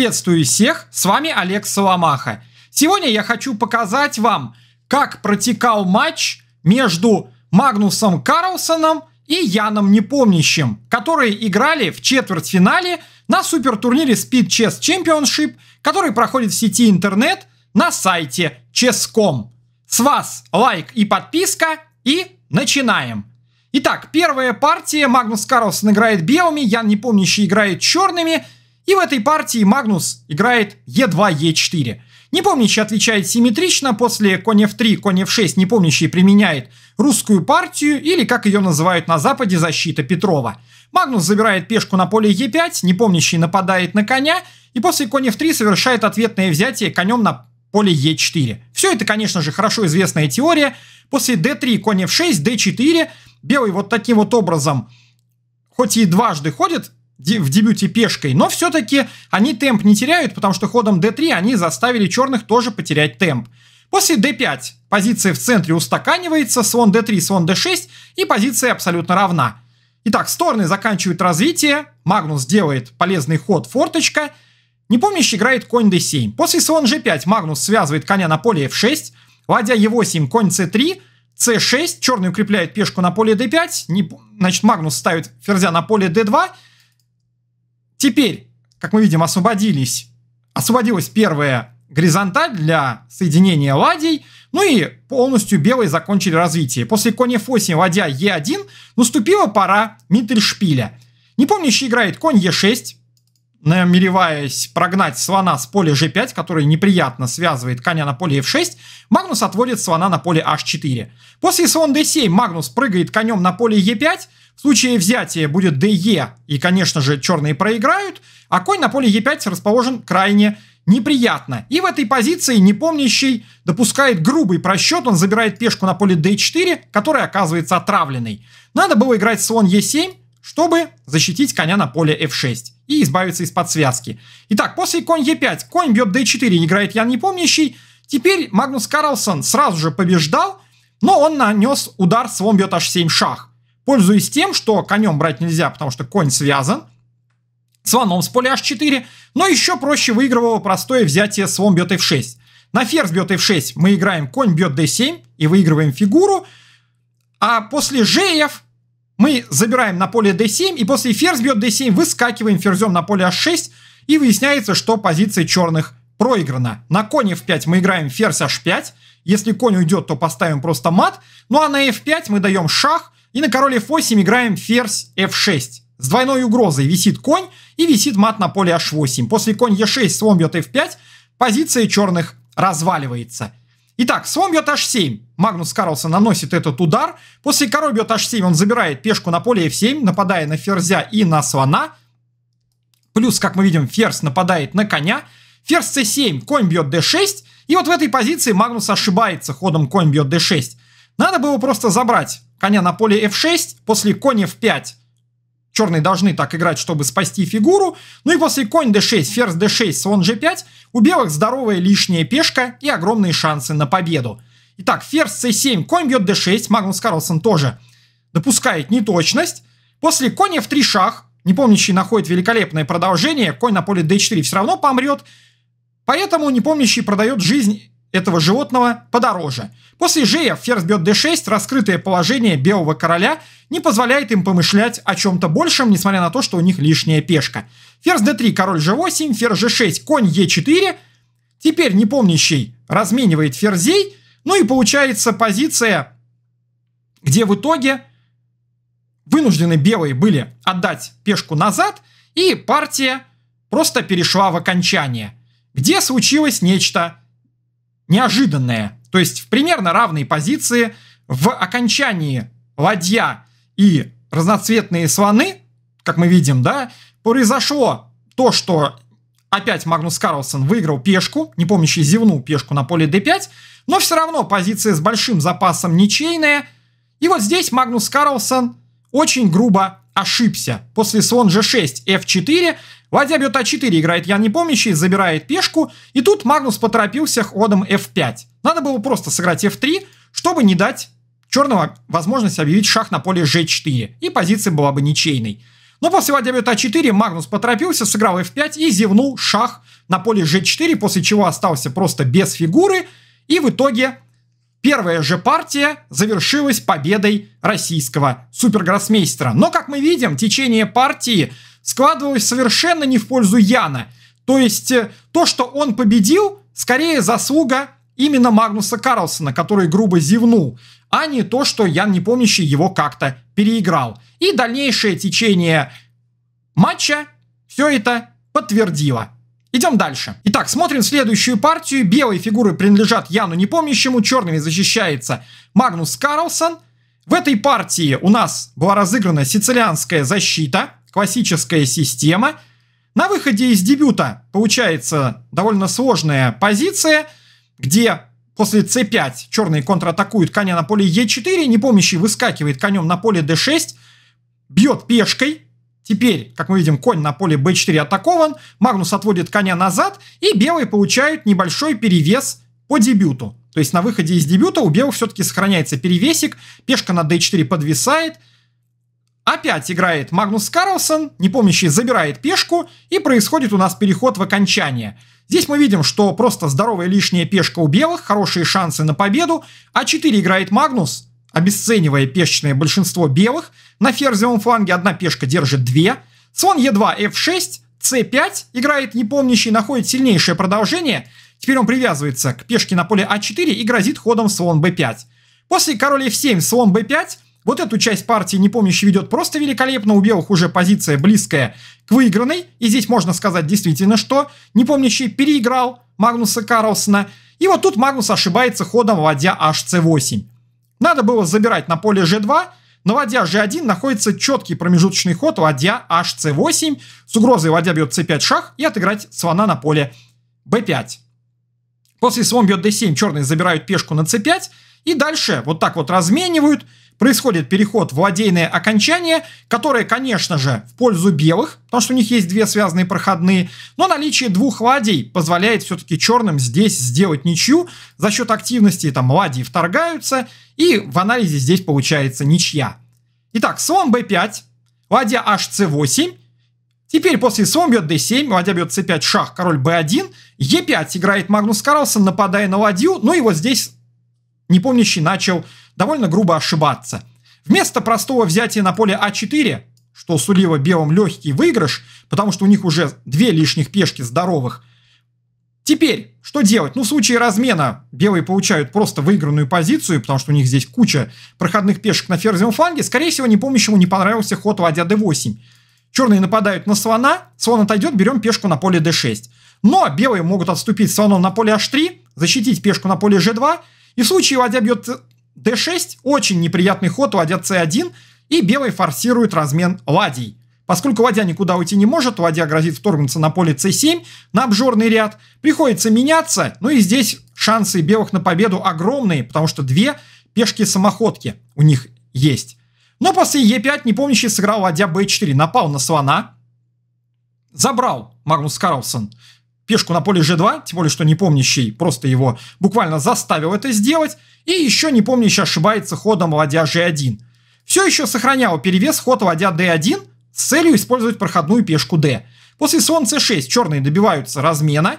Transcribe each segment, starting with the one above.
Приветствую всех, с вами Олег Соломаха. Сегодня я хочу показать вам, как протекал матч между Магнусом Карлсоном и Яном Непомнящим, которые играли в четвертьфинале на супертурнире Speed Chess Championship, который проходит в сети интернет на сайте chess.com. С вас лайк и подписка и начинаем! Итак, первая партия. Магнус Карлсон играет белыми, Ян Непомнящий играет черными – и в этой партии Магнус играет Е2, Е4. Не Непомнящий отвечает симметрично, после конь f3, конь f6 Не непомнящий применяет русскую партию, или как ее называют на Западе, защита Петрова. Магнус забирает пешку на поле e5, Не непомнящий нападает на коня, и после конь f3 совершает ответное взятие конем на поле e4. Все это, конечно же, хорошо известная теория. После d3, конь f6, d4, белый вот таким вот образом, хоть и дважды ходит в дебюте пешкой, но все-таки они темп не теряют, потому что ходом d3 они заставили черных тоже потерять темп. После d5 позиция в центре устаканивается, слон d3, слон d6 и позиция абсолютно равна. Итак, стороны заканчивают развитие, Магнус делает полезный ход форточка, непомнящий играет конь d7. После слон g5 Магнус связывает коня на поле f6, ладья e8, конь c3, c6, черный укрепляет пешку на поле d5, не, значит Магнус ставит ферзя на поле d2, Теперь, как мы видим, освободились, освободилась первая горизонталь для соединения ладей, ну и полностью белые закончили развитие. После конь f8, ладья e1, наступила пора миттельшпиля. еще играет конь e6, намереваясь прогнать слона с поля g5, который неприятно связывает коня на поле f6, Магнус отводит слона на поле h4. После слон d7 Магнус прыгает конем на поле e5, в случае взятия будет ДЕ, и, конечно же, черные проиграют, а конь на поле Е5 расположен крайне неприятно. И в этой позиции непомнящий допускает грубый просчет, он забирает пешку на поле d4, которая оказывается отравленной. Надо было играть слон e7, чтобы защитить коня на поле f6 и избавиться из-под связки. Итак, после конь e5, конь бьет d4, играет Ян Непомнящий. Теперь Магнус Карлсон сразу же побеждал, но он нанес удар слон бьет h7 шах пользуясь тем, что конем брать нельзя, потому что конь связан, слоном с поля h4, но еще проще выигрывало простое взятие слон бьет f6. На ферзь бьет f6 мы играем конь бьет d7 и выигрываем фигуру, а после gf мы забираем на поле d7 и после ферзь бьет d7 выскакиваем ферзем на поле h6 и выясняется, что позиция черных проиграна. На коне f5 мы играем ферзь h5, если конь уйдет, то поставим просто мат, ну а на f5 мы даем шах, и на короле f8 играем ферзь f6. С двойной угрозой висит конь и висит мат на поле h8. После конь e6 слон бьет f5, позиция черных разваливается. Итак, слон бьет h7. Магнус Карлсон наносит этот удар. После король бьет h7 он забирает пешку на поле f7, нападая на ферзя и на слона. Плюс, как мы видим, ферзь нападает на коня. Ферзь c7, конь бьет d6. И вот в этой позиции Магнус ошибается ходом конь бьет d6. Надо было просто забрать коня на поле f6, после коня f5 черные должны так играть, чтобы спасти фигуру, ну и после конь d6, ферзь d6, слон g5, у белых здоровая лишняя пешка и огромные шансы на победу. Итак, ферзь c7, конь бьет d6, Магнус Карлсон тоже допускает неточность, после конь f3 шах, помнящий находит великолепное продолжение, конь на поле d4 все равно помрет, поэтому не помнящий продает жизнь этого животного подороже. После Жея ферзь бьет d6, раскрытое положение белого короля не позволяет им помышлять о чем-то большем, несмотря на то, что у них лишняя пешка. Ферзь d3, король g8, ферзь g6, конь e4. Теперь непомнящий разменивает ферзей. Ну и получается позиция, где в итоге вынуждены белые были отдать пешку назад, и партия просто перешла в окончание, где случилось нечто неожиданное. То есть в примерно равные позиции в окончании ладья и разноцветные слоны, как мы видим, да, произошло то, что опять Магнус Карлсон выиграл пешку, не помнящий зевнул пешку на поле d5, но все равно позиция с большим запасом ничейная. И вот здесь Магнус Карлсон очень грубо ошибся. После слон g6, f4 Ладья бьет А4, играет Ян Непомнящий, забирает пешку, и тут Магнус поторопился ходом F5. Надо было просто сыграть F3, чтобы не дать черного возможность объявить шах на поле G4, и позиция была бы ничейной. Но после ладья бьет А4 Магнус поторопился, сыграл F5 и зевнул шах на поле G4, после чего остался просто без фигуры, и в итоге Первая же партия завершилась победой российского супергроссмейстера. Но, как мы видим, течение партии складывалось совершенно не в пользу Яна. То есть э, то, что он победил, скорее заслуга именно Магнуса Карлсона, который грубо зевнул, а не то, что Ян не Непомнящий его как-то переиграл. И дальнейшее течение матча все это подтвердило. Идем дальше. Итак, смотрим следующую партию. Белые фигуры принадлежат Яну Непомнящему, черными защищается Магнус Карлсон. В этой партии у нас была разыграна сицилианская защита – классическая система. На выходе из дебюта получается довольно сложная позиция, где после c5 черные контратакуют коня на поле e4, не непомнящий выскакивает конем на поле d6, бьет пешкой, Теперь, как мы видим, конь на поле b4 атакован, Магнус отводит коня назад, и белые получают небольшой перевес по дебюту. То есть на выходе из дебюта у белых все-таки сохраняется перевесик, пешка на d4 подвисает, Опять играет Магнус Карлсон, непомнящий забирает пешку, и происходит у нас переход в окончание. Здесь мы видим, что просто здоровая лишняя пешка у белых, хорошие шансы на победу, а 4 играет Магнус, обесценивая пешечное большинство белых. На ферзевом фланге одна пешка держит две. Слон Е2, F6, c5 играет непомнящий, находит сильнейшее продолжение. Теперь он привязывается к пешке на поле А4 и грозит ходом слон b5. После король F7, слон b5 вот эту часть партии непомнящий ведет просто великолепно, у белых уже позиция близкая к выигранной, и здесь можно сказать действительно, что непомнящий переиграл Магнуса Карлсона, и вот тут Магнус ошибается ходом, вводя hc8. Надо было забирать на поле g2, но вводя g1 находится четкий промежуточный ход, вводя hc8, с угрозой вводя бьет c5 шах и отыграть слона на поле b5. После слон бьет d7, черные забирают пешку на c5, и дальше вот так вот разменивают. Происходит переход в ладейное окончание, которое, конечно же, в пользу белых, потому что у них есть две связанные проходные. Но наличие двух ладей позволяет все-таки черным здесь сделать ничью. За счет активности там ладьи вторгаются, и в анализе здесь получается ничья. Итак, слон b5, ладья hc8, Теперь после слон бьет d7, ладья бьет c5, шах, король b1, e5 играет Магнус Карлсон, нападая на ладью, ну и вот здесь непомнящий начал довольно грубо ошибаться. Вместо простого взятия на поле А4, что сулило белым легкий выигрыш, потому что у них уже две лишних пешки здоровых, Теперь, что делать? Ну, в случае размена белые получают просто выигранную позицию, потому что у них здесь куча проходных пешек на ферзевом фланге. Скорее всего, непомнящему не понравился ход ладья d8. Черные нападают на слона, слон отойдет, берем пешку на поле d6. Но белые могут отступить слоном на поле h3, защитить пешку на поле g2, и в случае ладья бьет d6, очень неприятный ход ладья c1, и белый форсирует размен ладей. Поскольку ладья никуда уйти не может, ладья грозит вторгнуться на поле c7, на обжорный ряд, приходится меняться, ну и здесь шансы белых на победу огромные, потому что две пешки-самоходки у них есть. Но после e5 непомнящий сыграл ладья b4, напал на слона, забрал Магнус Карлсон пешку на поле g2, тем более, что не непомнящий просто его буквально заставил это сделать, и еще не непомнящий ошибается ходом ладья g1. Все еще сохранял перевес ход ладья d1 с целью использовать проходную пешку d. После слон c6 черные добиваются размена,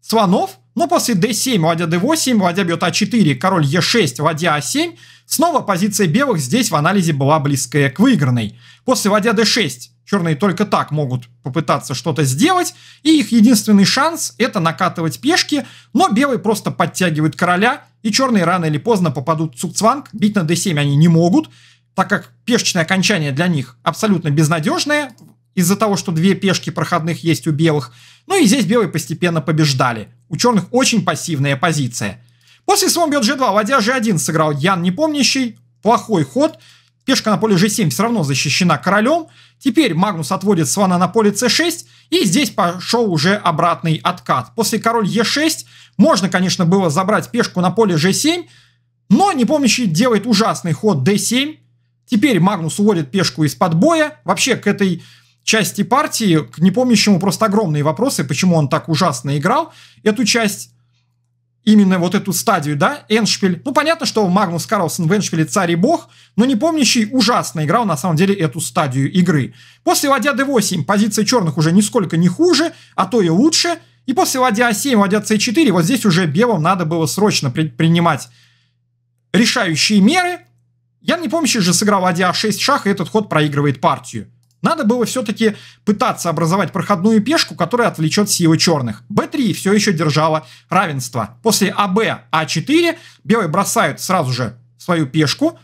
слонов – но после d7, ладья d8, ладья бьет а4, король e6, ладья а7, снова позиция белых здесь в анализе была близкая к выигранной. После ладья d6 черные только так могут попытаться что-то сделать, и их единственный шанс это накатывать пешки, но белые просто подтягивают короля, и черные рано или поздно попадут в цукцванг, бить на d7 они не могут, так как пешечное окончание для них абсолютно безнадежное, из-за того, что две пешки проходных есть у белых. Ну и здесь белые постепенно побеждали. У черных очень пассивная позиция. После слон бьет g2, ладья g1 сыграл Ян Непомнящий. Плохой ход. Пешка на поле g7 все равно защищена королем. Теперь Магнус отводит слона на поле c6. И здесь пошел уже обратный откат. После король e6 можно, конечно, было забрать пешку на поле g7. Но Непомнящий делает ужасный ход d7. Теперь Магнус уводит пешку из-под боя. Вообще к этой части партии, к непомнящему просто огромные вопросы, почему он так ужасно играл эту часть, именно вот эту стадию, да, Эншпиль. Ну, понятно, что Магнус Карлсон в Эншпиле царь и бог, но непомнящий ужасно играл на самом деле эту стадию игры. После ладья d8 позиция черных уже нисколько не хуже, а то и лучше. И после ладья a7, а ладья c4, вот здесь уже белым надо было срочно принимать решающие меры. Я не помню, же сыграл ладья a6 а шах, и этот ход проигрывает партию. Надо было все-таки пытаться образовать проходную пешку, которая отвлечет силы черных. b3 все еще держало равенство. После АБ А4 белые бросают сразу же свою пешку.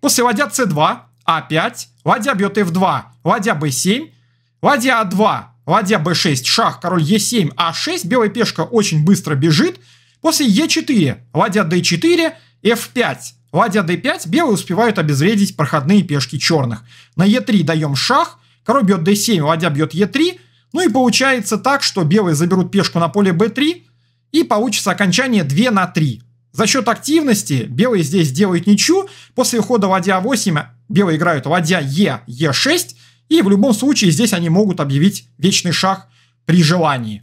После ладья c2, а5, ладья бьет f2, ладья b7, ладья а2, ладья b6, шах, король e7, а6. Белая пешка очень быстро бежит. После e4, ладья d4, f5, ладья d5. Белые успевают обезвредить проходные пешки черных. На e3 даем шах, Король бьет d7, ладья бьет e3. Ну и получается так, что белые заберут пешку на поле b3. И получится окончание 2 на 3. За счет активности белые здесь делают ничью. После хода ладья 8 белые играют ладья e e 6 И в любом случае здесь они могут объявить вечный шах при желании.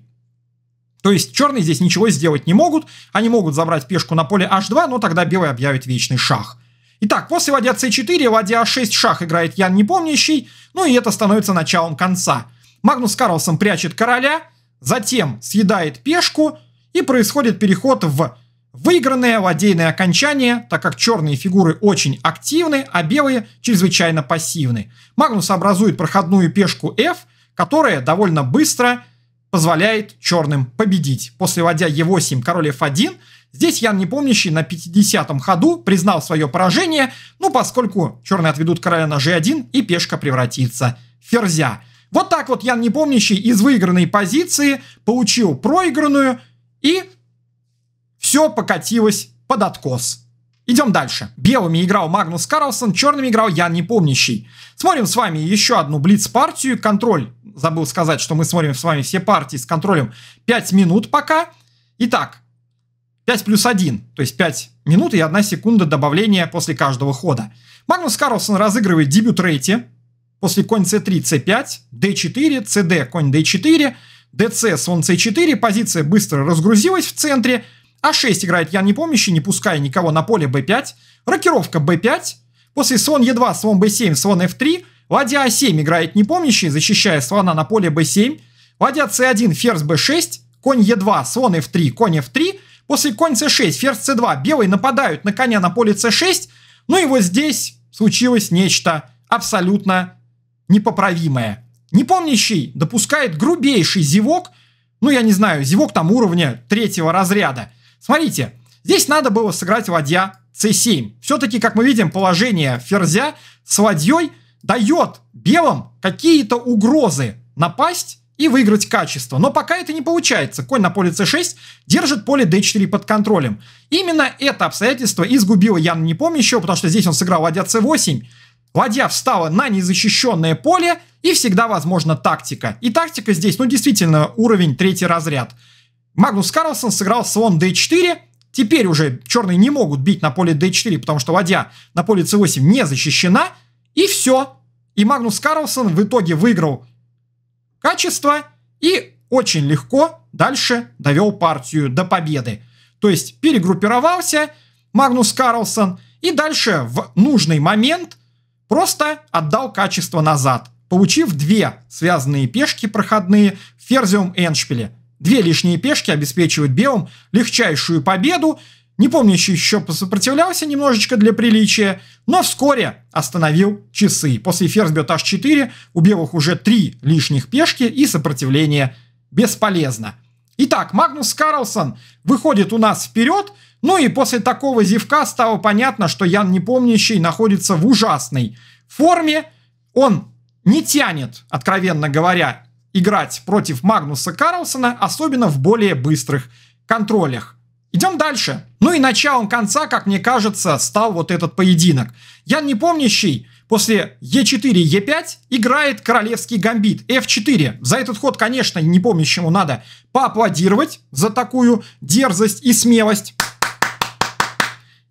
То есть черные здесь ничего сделать не могут. Они могут забрать пешку на поле H2, но тогда белые объявят вечный шах. Итак, после ладья c4, ладья a6 шах играет Ян Непомнящий, ну и это становится началом конца. Магнус Карлсон прячет короля, затем съедает пешку, и происходит переход в выигранное ладейное окончание, так как черные фигуры очень активны, а белые чрезвычайно пассивны. Магнус образует проходную пешку f, которая довольно быстро позволяет черным победить. После ладья e8 король f1 Здесь Ян Непомнящий на 50-м ходу признал свое поражение, ну поскольку черные отведут короля на g1 и пешка превратится в ферзя. Вот так вот Ян Непомнящий из выигранной позиции получил проигранную и все покатилось под откос. Идем дальше. Белыми играл Магнус Карлсон, черными играл Ян Непомнящий. Смотрим с вами еще одну блиц-партию. Контроль, забыл сказать, что мы смотрим с вами все партии с контролем 5 минут пока. Итак, 5 плюс 1, то есть 5 минут и 1 секунда добавления после каждого хода. Магнус Карлсон разыгрывает дебют рейте после конь c3, c5, d4, cd, конь d4, dc, слон c4, позиция быстро разгрузилась в центре, а6 играет я Ян Непомнящий, не пуская никого на поле b5, рокировка b5, после слон e2, слон b7, слон f3, ладья a7 а играет не Непомнящий, защищая слона на поле b7, ладья c1, ферзь b6, конь e2, слон f3, конь f3, После конь c6, ферзь c2, белые нападают на коня на поле c6, ну и вот здесь случилось нечто абсолютно непоправимое. Непомнящий допускает грубейший зевок, ну я не знаю, зевок там уровня третьего разряда. Смотрите, здесь надо было сыграть ладья c7. Все-таки, как мы видим, положение ферзя с ладьей дает белым какие-то угрозы напасть и выиграть качество. Но пока это не получается. Конь на поле c6 держит поле d4 под контролем. Именно это обстоятельство изгубило Яна Непомнящего, потому что здесь он сыграл ладья c8. Ладья встала на незащищенное поле, и всегда возможна тактика. И тактика здесь, ну, действительно, уровень третий разряд. Магнус Карлсон сыграл слон d4, Теперь уже черные не могут бить на поле d4, потому что ладья на поле c8 не защищена. И все. И Магнус Карлсон в итоге выиграл качества и очень легко дальше довел партию до победы. То есть перегруппировался Магнус Карлсон и дальше в нужный момент просто отдал качество назад, получив две связанные пешки проходные в ферзиум Эншпиле. Две лишние пешки обеспечивают Белым легчайшую победу не помню еще еще сопротивлялся немножечко для приличия, но вскоре остановил часы. После ферзь бьет h4, у белых уже три лишних пешки и сопротивление бесполезно. Итак, Магнус Карлсон выходит у нас вперед, ну и после такого зевка стало понятно, что Ян Непомнящий находится в ужасной форме. Он не тянет, откровенно говоря, играть против Магнуса Карлсона, особенно в более быстрых контролях. Идем дальше. Ну и началом конца, как мне кажется, стал вот этот поединок. Ян Непомнящий после Е4 и Е5 играет королевский гамбит F4. За этот ход, конечно, Непомнящему надо поаплодировать за такую дерзость и смелость.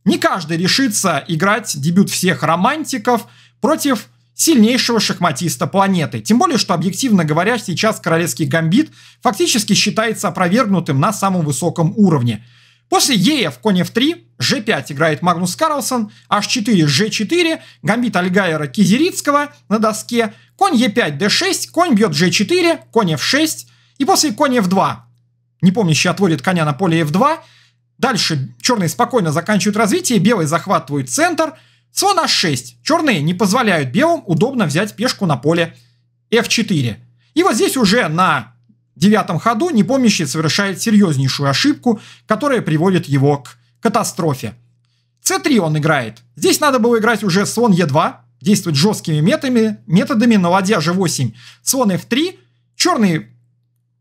Не каждый решится играть дебют всех романтиков против сильнейшего шахматиста планеты. Тем более, что, объективно говоря, сейчас королевский гамбит фактически считается опровергнутым на самом высоком уровне. После Ея в коне f3, g5 играет Магнус Карлсон, h4, g4, гамбит Альгайра Кизерицкого на доске, конь e5, d6, конь бьет g4, конь f6, и после конь f2, непомнящий отводит коня на поле f2, дальше черные спокойно заканчивают развитие, белые захватывают центр, слон h6, черные не позволяют белым удобно взять пешку на поле f4. И вот здесь уже на девятом ходу непомнящий совершает серьезнейшую ошибку, которая приводит его к катастрофе. c 3 он играет. Здесь надо было играть уже слон e 2 действовать жесткими методами, методами на ладья G8, слон F3, черные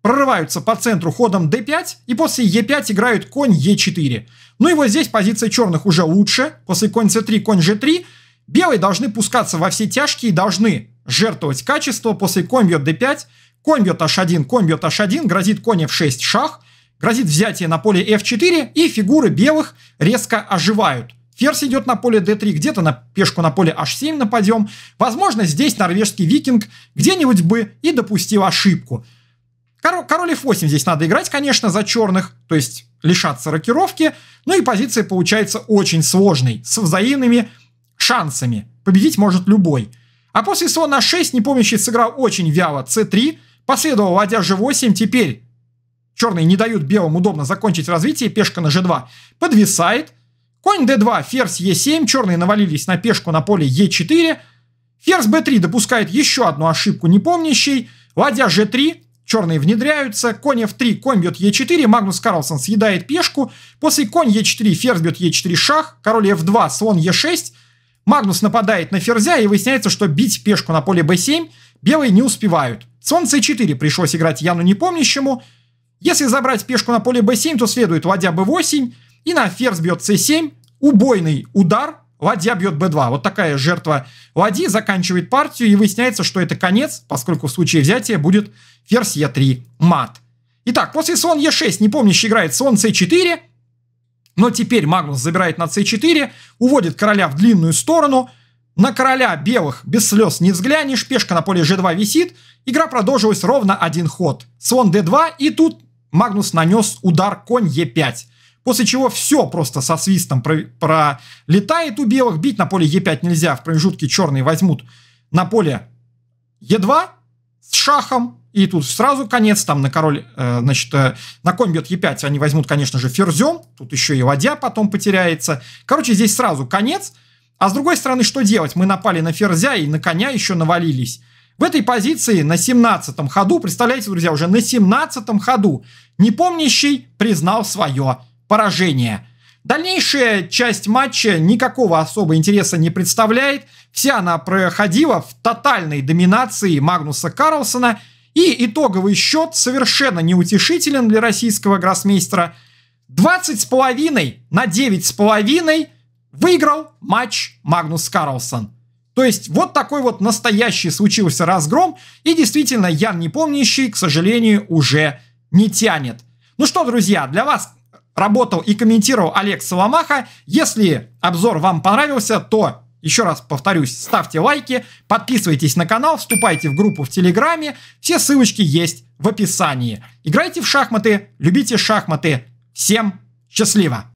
прорываются по центру ходом d5 и после e5 играют конь e4. Ну и вот здесь позиция черных уже лучше, после конь c3, конь g3. Белые должны пускаться во все тяжкие и должны жертвовать качество, после конь бьет d5, Конь бьет h1, конь бьет h1, грозит конь f6 шах, грозит взятие на поле f4, и фигуры белых резко оживают. Ферзь идет на поле d3, где-то на пешку на поле h7 нападем. Возможно, здесь норвежский викинг где-нибудь бы и допустил ошибку. Король, король f8 здесь надо играть, конечно, за черных, то есть лишаться рокировки. Ну и позиция получается очень сложной, с взаимными шансами. Победить может любой. А после слона 6 непомнящий сыграл очень вяло c3, Последовало ладья g8, теперь черные не дают белым удобно закончить развитие, пешка на g2 подвисает. Конь d2, ферзь e7, черные навалились на пешку на поле e4. Ферзь b3 допускает еще одну ошибку непомнящей. Ладья g3, черные внедряются, конь f3, конь бьет e4, Магнус Карлсон съедает пешку. После конь e4, ферзь бьет e4, шах, король f2, слон e6. Магнус нападает на ферзя, и выясняется, что бить пешку на поле b7 белые не успевают. Слон c4 пришлось играть Яну непомнящему. Если забрать пешку на поле b7, то следует ладья b8, и на ферзь бьет c7, убойный удар, ладья бьет b2. Вот такая жертва ладьи заканчивает партию, и выясняется, что это конец, поскольку в случае взятия будет ферзь e3 мат. Итак, после слон e6 непомнящий играет слон c4, но теперь Магнус забирает на c4, уводит короля в длинную сторону. На короля белых без слез не взглянешь, пешка на поле g2 висит. Игра продолжилась ровно один ход. Слон d2 и тут Магнус нанес удар конь e5. После чего все просто со свистом про пролетает у белых. Бить на поле e5 нельзя, в промежутке черные возьмут на поле e2 с шахом. И тут сразу конец, там на король, э, значит, э, на конь бьет Е5, они возьмут, конечно же, ферзем, тут еще и ладья потом потеряется. Короче, здесь сразу конец. А с другой стороны, что делать? Мы напали на ферзя и на коня еще навалились. В этой позиции на 17 ходу, представляете, друзья, уже на 17 ходу непомнящий признал свое поражение. Дальнейшая часть матча никакого особого интереса не представляет. Вся она проходила в тотальной доминации Магнуса Карлсона – и итоговый счет совершенно неутешителен для российского гроссмейстера. 20,5 на 9,5 выиграл матч Магнус Карлсон. То есть вот такой вот настоящий случился разгром, и действительно Ян Непомнящий, к сожалению, уже не тянет. Ну что, друзья, для вас работал и комментировал Олег Соломаха. Если обзор вам понравился, то еще раз повторюсь, ставьте лайки, подписывайтесь на канал, вступайте в группу в Телеграме. Все ссылочки есть в описании. Играйте в шахматы, любите шахматы. Всем счастливо!